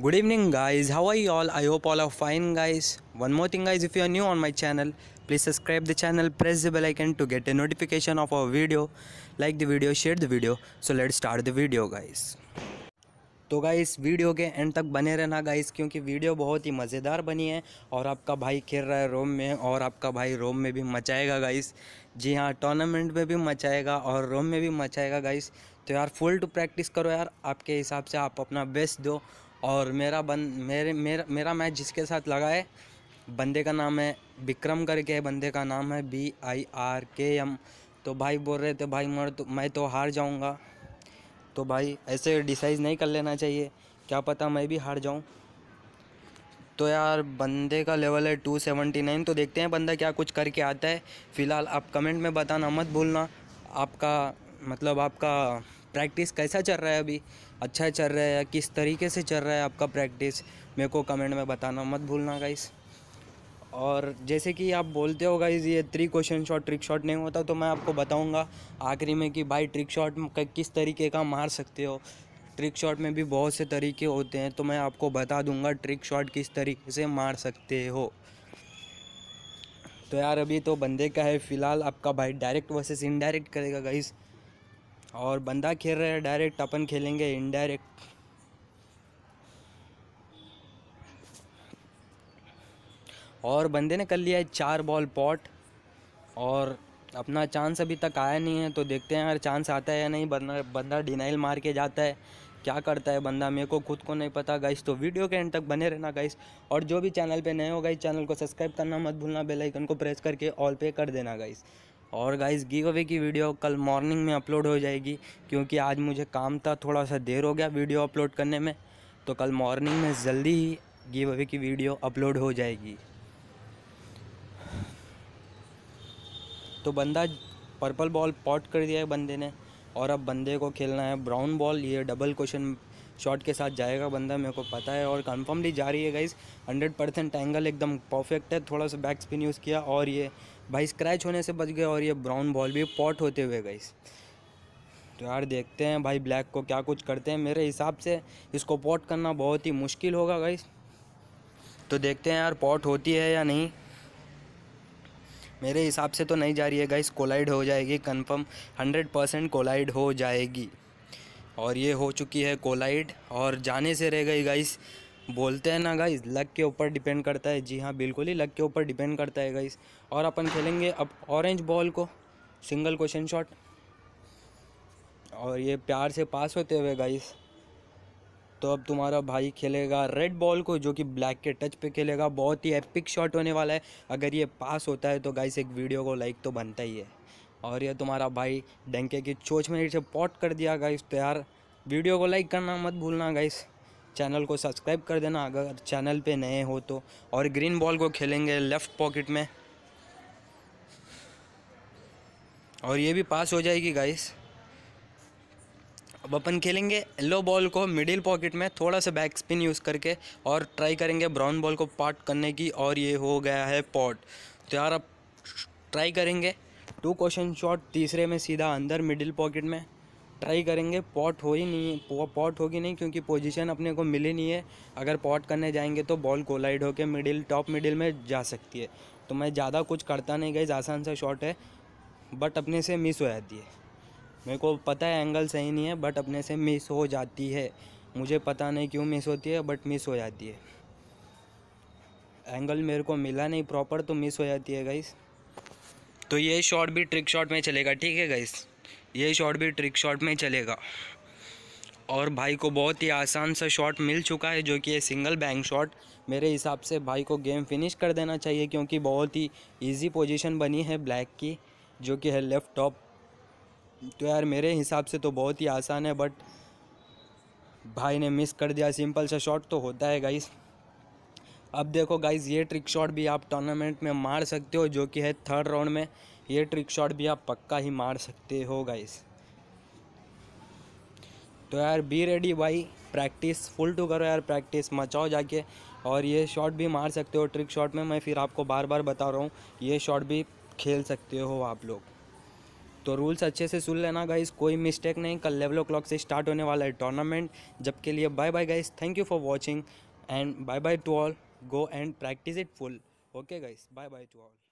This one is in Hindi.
good evening guys how I all I hope all are fine guys one more thing guys if you are new on my channel please subscribe the channel press the bell I to get a notification of our video like the video share the video so let start the video guys तो गाइज वीडियो के एंड तक बने रहना गाइज क्योंकि वीडियो बहुत ही मज़ेदार बनी है और आपका भाई खेल रहा है रोम में और आपका भाई रोम में भी मचाएगा गाइज जी हाँ टूर्नामेंट में भी मचाएगा और रोम में भी मचाएगा गाइज तो यार फुल टू प्रैक्टिस करो यार आपके हिसाब से आप अपना बेस्ट दो और मेरा बन मेरे मेरा मेरा मैच जिसके साथ लगा है बंदे का नाम है विक्रम करके है बंदे का नाम है B I R K M तो भाई बोल रहे थे भाई मर तो मैं तो हार जाऊंगा तो भाई ऐसे डिसाइज नहीं कर लेना चाहिए क्या पता मैं भी हार जाऊं तो यार बंदे का लेवल है टू सेवेंटी नाइन तो देखते हैं बंदा क्या कुछ करके आता है फ़िलहाल आप कमेंट में बताना मत भूलना आपका मतलब आपका प्रैक्टिस कैसा चल रहा है अभी अच्छा चल रहा है या किस तरीके से चल रहा है आपका प्रैक्टिस मेरे को कमेंट में बताना मत भूलना गाइस और जैसे कि आप बोलते हो गाइज ये three cushion shot trick shot नहीं होता तो मैं आपको बताऊंगा आखिरी में कि भाई ट्रिक शॉट किस तरीके का मार सकते हो ट्रिक शॉट में भी बहुत से तरीके होते हैं तो मैं आपको बता दूंगा ट्रिक शॉट किस तरीके से मार सकते हो तो यार अभी तो बंदे का है फ़िलहाल आपका भाई डायरेक्ट वर्सेज इनडायरेक्ट करेगा गाइज़ और बंदा खेल रहा है डायरेक्ट अपन खेलेंगे इनडायरेक्ट और बंदे ने कर लिया है चार बॉल पॉट और अपना चांस अभी तक आया नहीं है तो देखते हैं अगर चांस आता है या नहीं बंदा बंदा डिनाइल मार के जाता है क्या करता है बंदा मेरे को खुद को नहीं पता गाइस तो वीडियो के एंड तक बने रहना गाइस और जो भी चैनल पे नए हो गाइस चैनल को सब्सक्राइब करना मत भूलना बेलाइकन को प्रेस करके ऑल पे कर देना गाइस और गाइस गिव अवे की वीडियो कल मॉर्निंग में अपलोड हो जाएगी क्योंकि आज मुझे काम था थोड़ा सा देर हो गया वीडियो अपलोड करने में तो कल मॉर्निंग में जल्दी ही गिव अवे की वीडियो अपलोड हो जाएगी तो बंदा पर्पल बॉल पॉट कर दिया है बंदे ने और अब बंदे को खेलना है ब्राउन बॉल ये डबल क्वेश्चन शॉट के साथ जाएगा बंदा मेरे को पता है और कन्फर्मली जा रही है गाइस हंड्रेड परसेंट एंगल एकदम परफेक्ट है थोड़ा सा बैक स्पिन यूज़ किया और ये भाई स्क्रैच होने से बच गए और ये ब्राउन बॉल भी पॉट होते हुए गाइस तो यार देखते हैं भाई ब्लैक को क्या कुछ करते हैं मेरे हिसाब से इसको पॉट करना बहुत ही मुश्किल होगा गाइस तो देखते हैं यार पॉट होती है या नहीं मेरे हिसाब से तो नहीं जा रही है गाइस कोलाइड हो जाएगी कंफर्म हंड्रेड परसेंट कोलाइड हो जाएगी और ये हो चुकी है कोलाइड और जाने से रह गई गाइस बोलते हैं ना गाइस लक के ऊपर डिपेंड करता है जी हाँ बिल्कुल ही लक के ऊपर डिपेंड करता है गाइस और अपन खेलेंगे अब ऑरेंज बॉल को सिंगल क्वेश्चन शॉट और ये प्यार से पास होते हुए गाइस तो अब तुम्हारा भाई खेलेगा रेड बॉल को जो कि ब्लैक के टच पे खेलेगा बहुत ही एपिक शॉट होने वाला है अगर ये पास होता है तो गाइस एक वीडियो को लाइक तो बनता ही है और ये तुम्हारा भाई डंके की चोच में इसे पॉट कर दिया गाइस तो यार वीडियो को लाइक करना मत भूलना गाइस चैनल को सब्सक्राइब कर देना अगर चैनल पे नए हो तो और ग्रीन बॉल को खेलेंगे लेफ़्ट पॉकेट में और ये भी पास हो जाएगी गाइस अब अपन खेलेंगे येलो बॉल को मिडिल पॉकेट में थोड़ा सा बैक स्पिन यूज़ करके और ट्राई करेंगे ब्राउन बॉल को पार्ट करने की और ये हो गया है पॉट तो यार अब ट्राई करेंगे टू क्वेश्चन शॉट तीसरे में सीधा अंदर मिडिल पॉकेट में ट्राई करेंगे पॉट हो ही नहीं पॉट होगी नहीं क्योंकि पोजीशन अपने को मिली नहीं है अगर पॉट करने जाएंगे तो बॉल कोलाइड होकर मिडिल टॉप मिडिल में जा सकती है तो मैं ज़्यादा कुछ करता नहीं गई आसान सा शॉट है बट अपने से मिस हो जाती है मेरे को पता है एंगल सही नहीं है बट अपने से मिस हो जाती है मुझे पता नहीं क्यों मिस होती है बट मिस हो जाती है एंगल मेरे को मिला नहीं प्रॉपर तो मिस हो जाती है गाइज़ तो ये शॉट भी ट्रिक शॉट में चलेगा ठीक है गाइस ये शॉट भी ट्रिक शॉट में चलेगा और भाई को बहुत ही आसान सा शॉट मिल चुका है जो कि ये सिंगल बैंक शॉट मेरे हिसाब से भाई को गेम फिनिश कर देना चाहिए क्योंकि बहुत ही इजी पोजीशन बनी है ब्लैक की जो कि है लेफ़्ट टॉप तो यार मेरे हिसाब से तो बहुत ही आसान है बट भाई ने मिस कर दिया सिंपल सा शॉट तो होता है गाइस अब देखो गाइज़ ये ट्रिक शॉट भी आप टूर्नामेंट में मार सकते हो जो कि है थर्ड राउंड में ये ट्रिक शॉट भी आप पक्का ही मार सकते हो गाइज़ तो यार बी रेडी भाई प्रैक्टिस फुल टू करो यार प्रैक्टिस मचाओ जाके और ये शॉट भी मार सकते हो ट्रिक शॉट में मैं फिर आपको बार बार बता रहा हूँ ये शॉट भी खेल सकते हो आप लोग तो रूल्स अच्छे से सुन लेना गाइज कोई मिस्टेक नहीं कल लेवल ओ क्लॉक से स्टार्ट होने वाला है टूर्नामेंट जब के लिए bye bye guys thank you for watching and bye bye to all go and practice it full okay guys bye bye to all